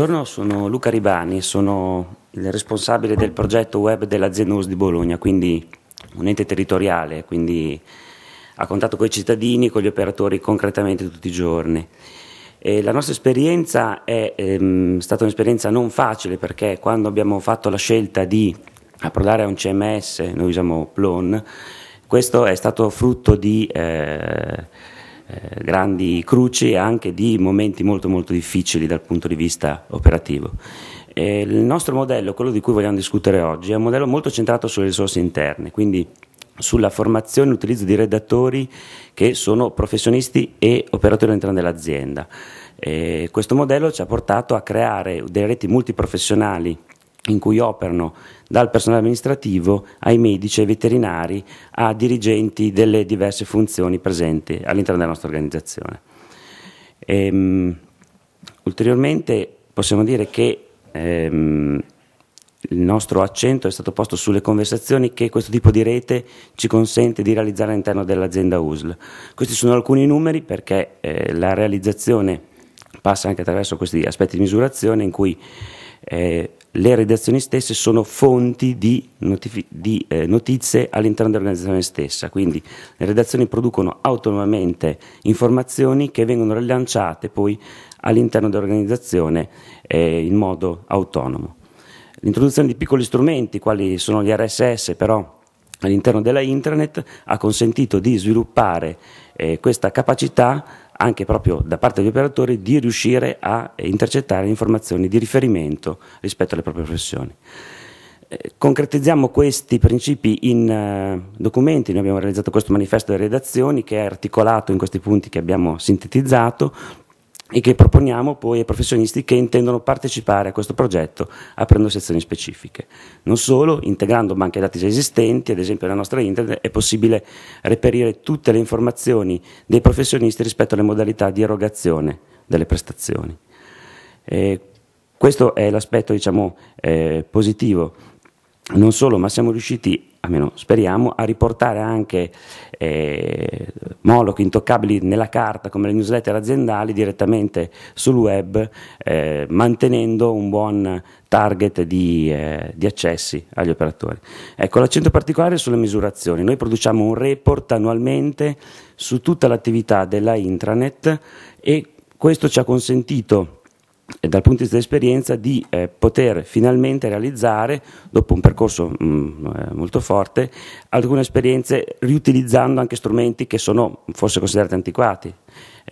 Buongiorno, sono Luca Ribani, sono il responsabile del progetto web dell'azienda US di Bologna, quindi un ente territoriale, quindi a contatto con i cittadini, con gli operatori concretamente tutti i giorni. E la nostra esperienza è ehm, stata un'esperienza non facile perché quando abbiamo fatto la scelta di approdare a un CMS, noi usiamo Plon, questo è stato frutto di... Eh, eh, grandi cruci e anche di momenti molto molto difficili dal punto di vista operativo. E eh, il nostro modello, quello di cui vogliamo discutere oggi, è un modello molto centrato sulle risorse interne, quindi sulla formazione e l'utilizzo di redattori che sono professionisti e operatori all'interno dell'azienda. E eh, questo modello ci ha portato a creare delle reti multiprofessionali in cui operano dal personale amministrativo ai medici, ai veterinari, a dirigenti delle diverse funzioni presenti all'interno della nostra organizzazione. Ehm, ulteriormente possiamo dire che ehm, il nostro accento è stato posto sulle conversazioni che questo tipo di rete ci consente di realizzare all'interno dell'azienda USL. Questi sono alcuni numeri perché eh, la realizzazione passa anche attraverso questi aspetti di misurazione in cui eh, le redazioni stesse sono fonti di, notifi- di eh, notizie all'interno dell'organizzazione stessa, quindi le redazioni producono autonomamente informazioni che vengono rilanciate poi all'interno dell'organizzazione eh, in modo autonomo. L'introduzione di piccoli strumenti, quali sono gli RSS, però all'interno della intranet ha consentito di sviluppare eh, questa capacità anche proprio da parte degli operatori di riuscire a intercettare informazioni di riferimento rispetto alle proprie professioni. Eh, concretizziamo questi principi in eh, documenti, noi abbiamo realizzato questo manifesto delle redazioni che è articolato in questi punti che abbiamo sintetizzato, e che proponiamo poi ai professionisti che intendono partecipare a questo progetto aprendo sezioni specifiche. Non solo, integrando banche dati già esistenti, ad esempio nella nostra internet è possibile reperire tutte le informazioni dei professionisti rispetto alle modalità di erogazione delle prestazioni. Eh, questo è l'aspetto diciamo, eh, positivo, non solo, ma siamo riusciti, almeno speriamo, a riportare anche eh, Moloch intoccabili nella carta come le newsletter aziendali direttamente sul web eh, mantenendo un buon target di, eh, di, accessi agli operatori. Ecco, l'accento particolare è sulle misurazioni. Noi produciamo un report annualmente su tutta l'attività della intranet e questo ci ha consentito dal punto di vista dell'esperienza di eh, poter finalmente realizzare, dopo un percorso mh, mm, eh, molto forte, alcune esperienze riutilizzando anche strumenti che sono forse considerati antiquati.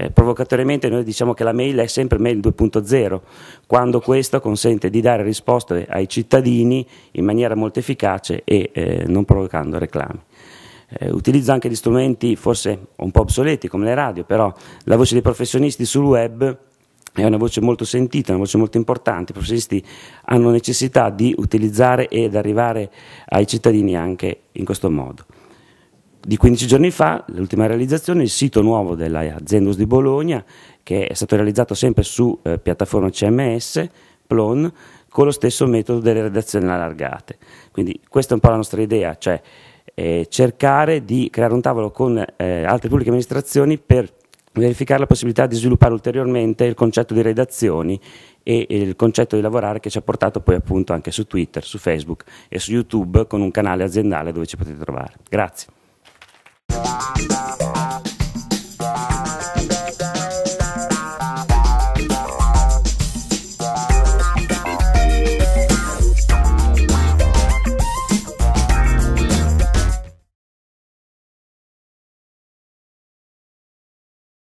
Eh, provocatoriamente noi diciamo che la mail è sempre mail 2.0, quando questo consente di dare risposte ai cittadini in maniera molto efficace e eh, non provocando reclami. Eh, utilizza anche gli strumenti forse un po' obsoleti come le radio, però la voce dei professionisti sul web è una voce molto sentita, una voce molto importante, i professionisti hanno necessità di utilizzare ed arrivare ai cittadini anche in questo modo. Di 15 giorni fa, l'ultima realizzazione, il sito nuovo dell'azienda di Bologna, che è stato realizzato sempre su eh, piattaforma CMS, Plon, con lo stesso metodo delle redazioni allargate. Quindi questa è un po' la nostra idea, cioè eh, cercare di creare un tavolo con eh, altre pubbliche amministrazioni per verificare la possibilità di sviluppare ulteriormente il concetto di redazioni e il concetto di lavorare che ci ha portato poi appunto anche su Twitter, su Facebook e su YouTube con un canale aziendale dove ci potete trovare. Grazie.